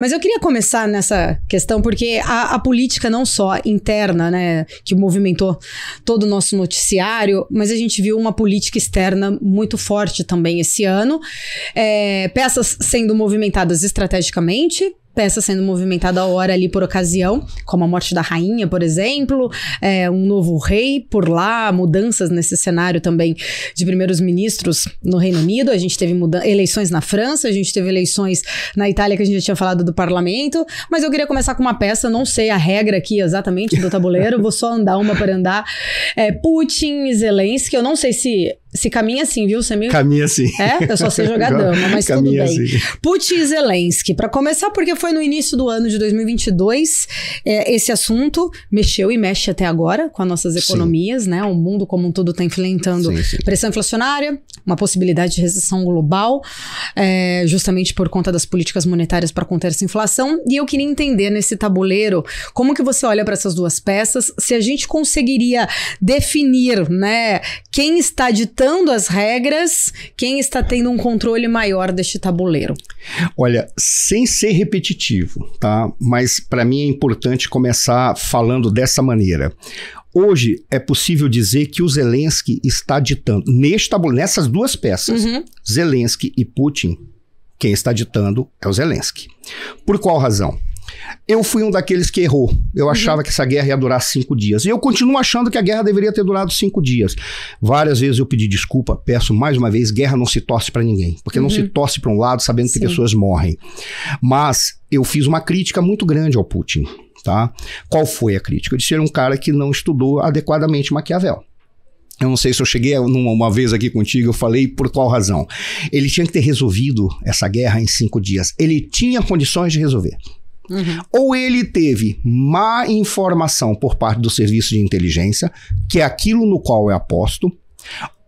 Mas eu queria começar nessa questão, porque a, a, política não só interna, né, que movimentou todo o nosso noticiário, mas a gente viu uma política externa muito forte também esse ano. É, peças sendo movimentadas estrategicamente peça sendo movimentada a hora ali por ocasião, como a morte da rainha, por exemplo, é, um novo rei por lá, mudanças nesse cenário também de primeiros ministros no Reino Unido. A gente teve eleições na França, a gente teve eleições na Itália, que a gente já tinha falado do parlamento. Mas eu queria começar com uma peça, não sei a regra aqui exatamente do tabuleiro, vou só andar uma para andar. É, Putin e Zelensky, eu não sei se se caminha assim, viu, Samir? É caminha assim. É? Eu só sei jogar dama, mas caminha tudo assim. bem. Assim. Putin e Zelensky. Para começar, porque foi no início do ano de 2022, é, esse assunto mexeu e mexe até agora com as nossas economias, sim. né? O mundo como um todo está enfrentando sim, sim. pressão inflacionária, uma possibilidade de recessão global, é, justamente por conta das políticas monetárias para conter essa inflação. E eu queria entender nesse tabuleiro como que você olha para essas duas peças, se a gente conseguiria definir, né, quem está de ditando as regras, quem está tendo um controle maior deste tabuleiro? Olha, sem ser repetitivo, tá? Mas para mim é importante começar falando dessa maneira. Hoje é possível dizer que o Zelensky está ditando, neste tabuleiro, nessas duas peças, uhum. Zelensky e Putin, quem está ditando é o Zelensky. Por qual razão? Eu fui um daqueles que errou. Eu uhum. achava que essa guerra ia durar cinco dias. E eu continuo achando que a guerra deveria ter durado cinco dias. Várias vezes eu pedi desculpa, peço mais uma vez: guerra não se torce para ninguém. Porque uhum. não se uhum. torce para um lado sabendo Sim. que pessoas morrem. Mas eu fiz uma crítica muito grande ao Putin. Tá? Qual foi a crítica? Eu disse era é um cara que não estudou adequadamente Maquiavel. Eu não sei se eu cheguei numa, uma vez aqui contigo, eu falei por qual razão. Ele tinha que ter resolvido essa guerra em cinco dias. Ele tinha condições de resolver. Uhum. Ou ele teve má informação por parte do serviço de inteligência, que é aquilo no qual é aposto,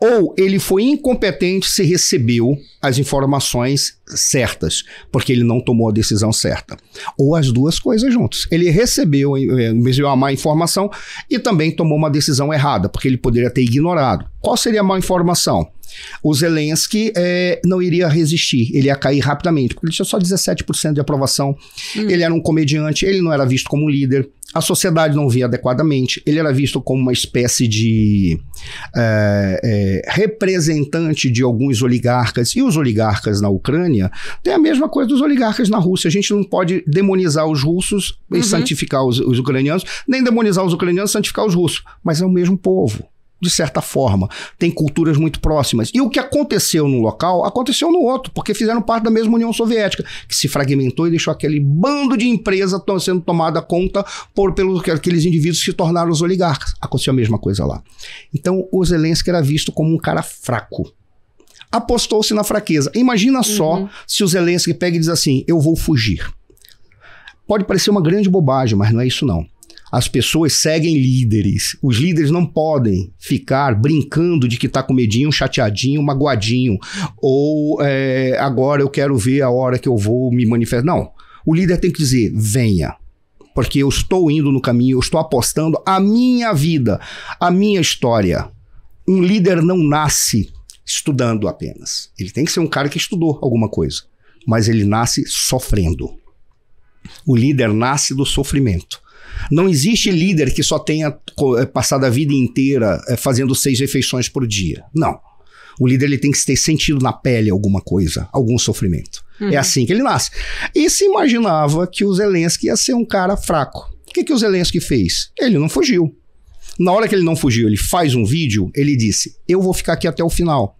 ou ele foi incompetente se recebeu as informações certas, porque ele não tomou a decisão certa. Ou as duas coisas juntas. Ele recebeu, eh, eh, recebeu a má informação e também tomou uma decisão errada, porque ele poderia ter ignorado. Qual seria a má informação? O Zelensky é, não iria resistir, ele ia cair rapidamente, porque ele tinha só 17% de aprovação, hum. ele era um comediante, ele não era visto como um líder, a sociedade não via adequadamente, ele era visto como uma espécie de é, é, representante de alguns oligarcas, e os oligarcas na Ucrânia têm a mesma coisa dos oligarcas na Rússia. A gente não pode demonizar os russos e uhum. santificar os, os ucranianos, nem demonizar os ucranianos e santificar os russos, mas é o mesmo povo de certa forma, tem culturas muito próximas. E o que aconteceu num local, aconteceu no outro, porque fizeram parte da mesma União Soviética, que se fragmentou e deixou aquele bando de empresa sendo tomada conta por pelos aqueles indivíduos que se tornaram os oligarcas. Aconteceu a mesma coisa lá. Então, o Zelensky era visto como um cara fraco. Apostou-se na fraqueza. Imagina uhum. só se o Zelensky pega e diz assim: "Eu vou fugir". Pode parecer uma grande bobagem, mas não é isso não as pessoas seguem líderes. Os líderes não podem ficar brincando de que está medinho, chateadinho, magoadinho. Ou é, agora eu quero ver a hora que eu vou me manifestar. Não. O líder tem que dizer: venha. Porque eu estou indo no caminho, eu estou apostando a minha vida, a minha história. Um líder não nasce estudando apenas. Ele tem que ser um cara que estudou alguma coisa. Mas ele nasce sofrendo. O líder nasce do sofrimento. Não existe líder que só tenha eh, passado a vida inteira eh, fazendo seis refeições por dia. Não. O líder ele tem que ter sentido na pele alguma coisa, algum sofrimento. É uhum. É assim que ele nasce. E se imaginava que o Zelensky ia ser um cara fraco. O que, que o Zelensky fez? Ele não fugiu. Na hora que ele não fugiu, ele faz um vídeo, ele disse: Eu vou ficar aqui até o final.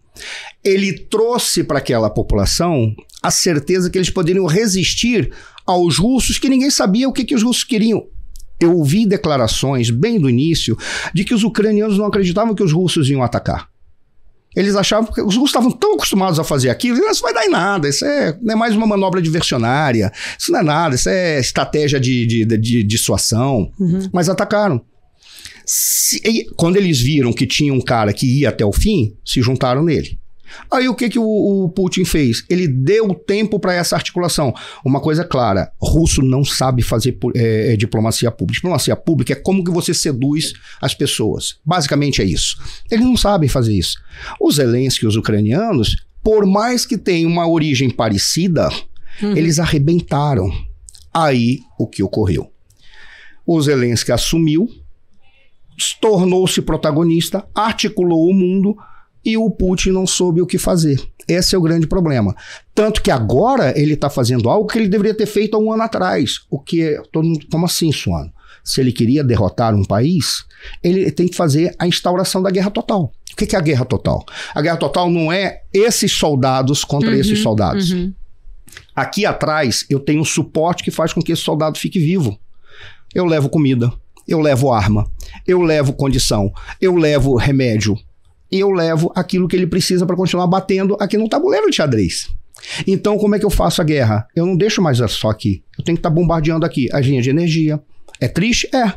Ele trouxe para aquela população a certeza que eles poderiam resistir aos russos, que ninguém sabia o que, que os russos queriam eu ouvi declarações bem do início de que os ucranianos não acreditavam que os russos iam atacar. Eles achavam que os russos estavam tão acostumados a fazer aquilo, ah, isso vai dar em nada, isso é, é mais uma manobra diversionária, isso não é nada, isso é estratégia de, de, de, de dissuasão. Uhum. Mas atacaram. Se, quando eles viram que tinha um cara que ia até o fim, se juntaram nele. Aí o que, que o, o Putin fez? Ele deu tempo para essa articulação. Uma coisa clara: russo não sabe fazer é, é, diplomacia pública. Diplomacia pública é como que você seduz as pessoas. Basicamente é isso. Eles não sabem fazer isso. Os Zelensky, os ucranianos, por mais que tenham uma origem parecida, uhum. eles arrebentaram. Aí o que ocorreu? O Zelensky assumiu, tornou-se protagonista, articulou o mundo e o Putin não soube o que fazer. Esse é o grande problema. Tanto que agora ele está fazendo algo que ele deveria ter feito há um ano atrás. O que é, todo mundo, como assim, Suano? Se ele queria derrotar um país, ele tem que fazer a instauração da guerra total. O que é a guerra total? A guerra total não é esses soldados contra uhum, esses soldados. Uhum. Aqui atrás eu tenho um suporte que faz com que esse soldado fique vivo. Eu levo comida, eu levo arma, eu levo condição, eu levo remédio, eu levo aquilo que ele precisa para continuar batendo aqui no tabuleiro de xadrez. Então, como é que eu faço a guerra? Eu não deixo mais só aqui. Eu tenho que estar tá bombardeando aqui as linhas de energia. É triste? É.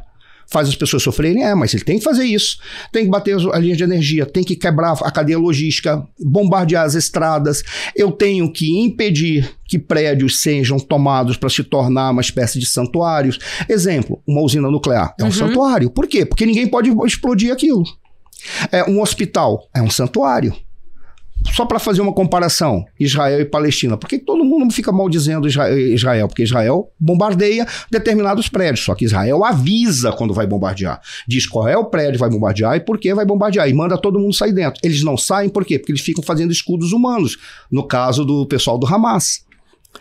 Faz as pessoas sofrerem? É, mas ele tem que fazer isso. Tem que bater as, linhas de energia, tem que quebrar a cadeia logística, bombardear as estradas. Eu tenho que impedir que prédios sejam tomados para se tornar uma espécie de santuários. Exemplo, uma usina nuclear. É um uhum. santuário. Por quê? Porque ninguém pode explodir aquilo. É, um hospital é um santuário. Só para fazer uma comparação, Israel e Palestina. Por que todo mundo fica maldizendo Israel? Porque Israel bombardeia determinados prédios, só que Israel avisa quando vai bombardear. Diz qual é o prédio vai bombardear e por que vai bombardear. E manda todo mundo sair dentro. Eles não saem por quê? Porque eles ficam fazendo escudos humanos. No caso do pessoal do Hamas.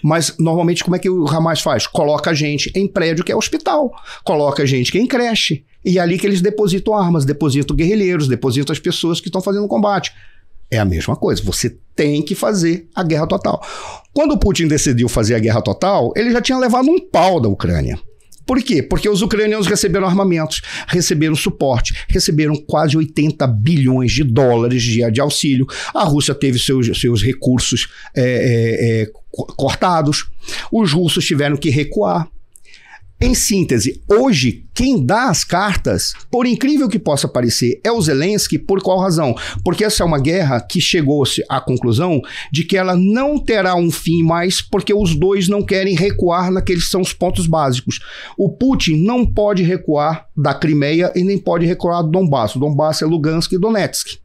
Mas normalmente como é que o Hamas faz? Coloca a gente em prédio que é hospital, coloca a gente que é em creche, e é ali que eles depositam armas, depositam guerrilheiros, depositam as pessoas que estão fazendo o combate. É a mesma coisa. Você tem que fazer a guerra total. Quando o Putin decidiu fazer a guerra total, ele já tinha levado um pau da Ucrânia. Por quê? Porque os ucranianos receberam armamentos, receberam suporte, receberam quase 80 bilhões de dólares de, de auxílio. A Rússia teve seus, seus recursos é, é, é cortados. Os russos tiveram que recuar. Em síntese, hoje quem dá as cartas, por incrível que possa parecer, é o Zelensky, por qual razão? Porque essa é uma guerra que chegou-se à conclusão de que ela não terá um fim mais porque os dois não querem recuar naqueles que são os pontos básicos. O Putin não pode recuar da Crimeia e nem pode recuar do Donbass. O Donbass é Lugansk e Donetsk.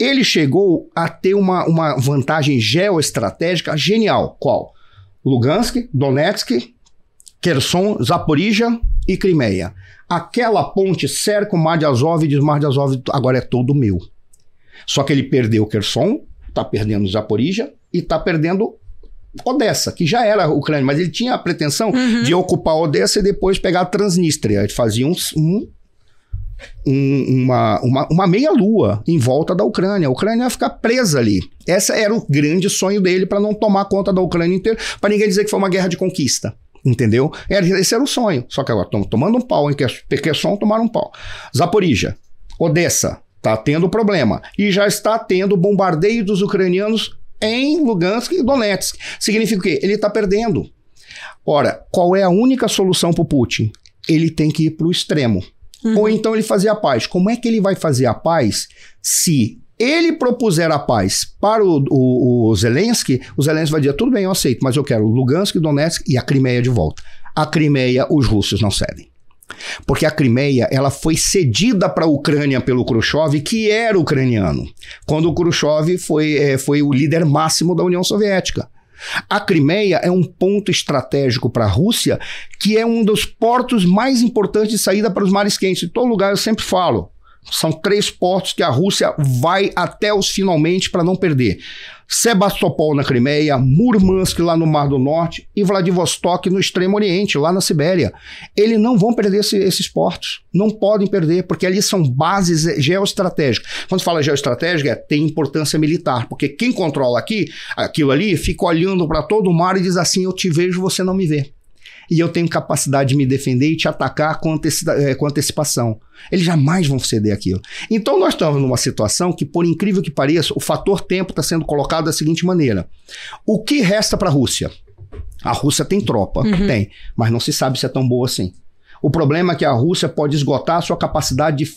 Ele chegou a ter uma, uma vantagem geoestratégica genial. Qual? Lugansk, Donetsk Kherson, Zaporija e Crimeia. Aquela ponte cerca o Mar de Azov e diz: Mar de Azov agora é todo meu. Só que ele perdeu Kherson, está perdendo Zaporija e está perdendo Odessa, que já era Ucrânia, mas ele tinha a pretensão uhum. de ocupar Odessa e depois pegar a Transnistria. Ele fazia um, um, uma, uma, uma meia-lua em volta da Ucrânia. A Ucrânia ia ficar presa ali. Esse era o grande sonho dele para não tomar conta da Ucrânia inteira, para ninguém dizer que foi uma guerra de conquista entendeu? esse era o sonho. Só que agora estão tomando um pau em é só tomaram um pau. Zaporija, Odessa, está tendo problema. E já está tendo bombardeio dos ucranianos em Lugansk e Donetsk. Significa o quê? Ele está perdendo. Ora, qual é a única solução para o Putin? Ele tem que ir para o extremo. Uhum. Ou então ele fazer a paz. Como é que ele vai fazer a paz se ele propuser a paz para o, o, o Zelensky, o Zelensky vai dizer: tudo bem, eu aceito, mas eu quero Lugansk, Donetsk e a Crimeia de volta. A Crimeia, os russos não cedem. Porque a Crimeia ela foi cedida para a Ucrânia pelo Khrushchev, que era ucraniano, quando o Khrushchev foi, é, foi o líder máximo da União Soviética. A Crimeia é um ponto estratégico para a Rússia, que é um dos portos mais importantes de saída para os mares quentes. Em todo lugar eu sempre falo. São três portos que a Rússia vai até os finalmente para não perder. Sebastopol na Crimeia, Murmansk lá no Mar do Norte e Vladivostok no Extremo Oriente, lá na Sibéria. Eles não vão perder esse, esses portos, não podem perder, porque ali são bases geoestratégicas. Quando fala geoestratégica, é, tem importância militar, porque quem controla aqui, aquilo ali, fica olhando para todo o mar e diz assim: eu te vejo, você não me vê e eu tenho capacidade de me defender e te atacar com, anteci eh, com antecipação. Eles jamais vão ceder aquilo. Então nós estamos numa situação que, por incrível que pareça, o fator tempo está sendo colocado da seguinte maneira: o que resta para a Rússia? A Rússia tem tropa, uhum. tem, mas não se sabe se é tão boa assim. O problema é que a Rússia pode esgotar a sua capacidade de,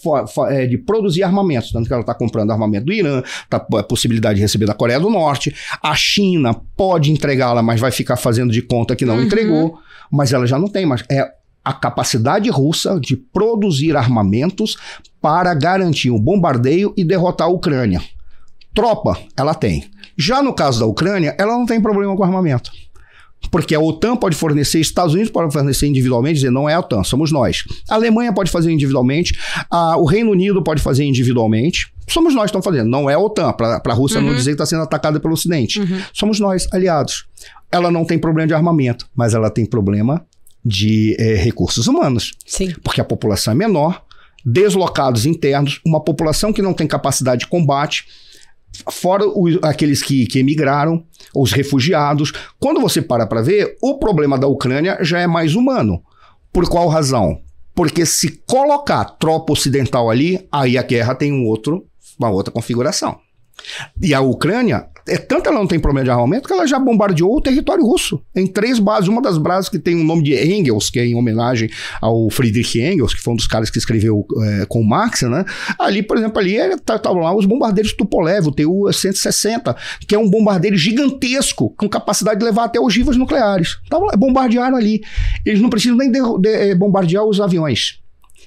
é, de produzir armamentos, tanto que ela está comprando armamento do Irã, tá, a é, possibilidade de receber da Coreia do Norte. A China pode entregá-la, mas vai ficar fazendo de conta que não uhum. entregou. Mas ela já não tem mais. É a capacidade russa de produzir armamentos para garantir o um bombardeio e derrotar a Ucrânia. Tropa, ela tem. Já no caso da Ucrânia, ela não tem problema com armamento porque a OTAN pode fornecer, Estados Unidos pode fornecer individualmente, dizer não é a OTAN, somos nós. A Alemanha pode fazer individualmente, a, o Reino Unido pode fazer individualmente. Somos nós que estamos fazendo, não é a OTAN, para a Rússia uhum. não dizer que está sendo atacada pelo Ocidente. Uhum. Somos nós, aliados. Ela não tem problema de armamento, mas ela tem problema de é, recursos humanos. Sim. Porque a população é menor, deslocados internos, uma população que não tem capacidade de combate fora o, aqueles que, que emigraram, os refugiados. Quando você para para ver, o problema da Ucrânia já é mais humano. Por qual razão? Porque se colocar tropa ocidental ali, aí a guerra tem um outro, uma outra configuração. E a Ucrânia é tanto ela não tem problema de armamento que ela já bombardeou o território russo em três bases. Uma das bases que tem o nome de Engels, que é em homenagem ao Friedrich Engels, que foi um dos caras que escreveu é, com Marx, né? Ali, por exemplo, ali estavam tá, tá lá os bombardeiros Tupolev, o TU-160, que é um bombardeiro gigantesco com capacidade de levar até ogivas nucleares. Tavam, tá bombardearam ali. Eles não precisam nem de, de, eh, bombardear os aviões.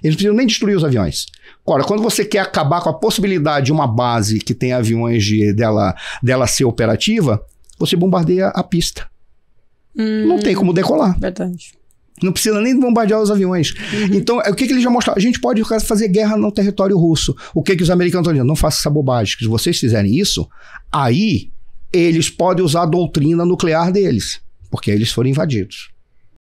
Eles não precisam nem destruir os aviões. Agora, quando você quer acabar com a possibilidade de uma base que tem aviões de, dela, dela ser operativa, você bombardeia a pista. Hum, não tem como decolar. Verdade. Não precisa nem bombardear os aviões. Uhum. Então, é o que, que ele já mostrou? A gente pode fazer guerra no território russo. O que, que os americanos estão dizendo? Não faça essa bobagem. Se vocês fizerem isso, aí eles podem usar a doutrina nuclear deles, porque aí eles foram invadidos.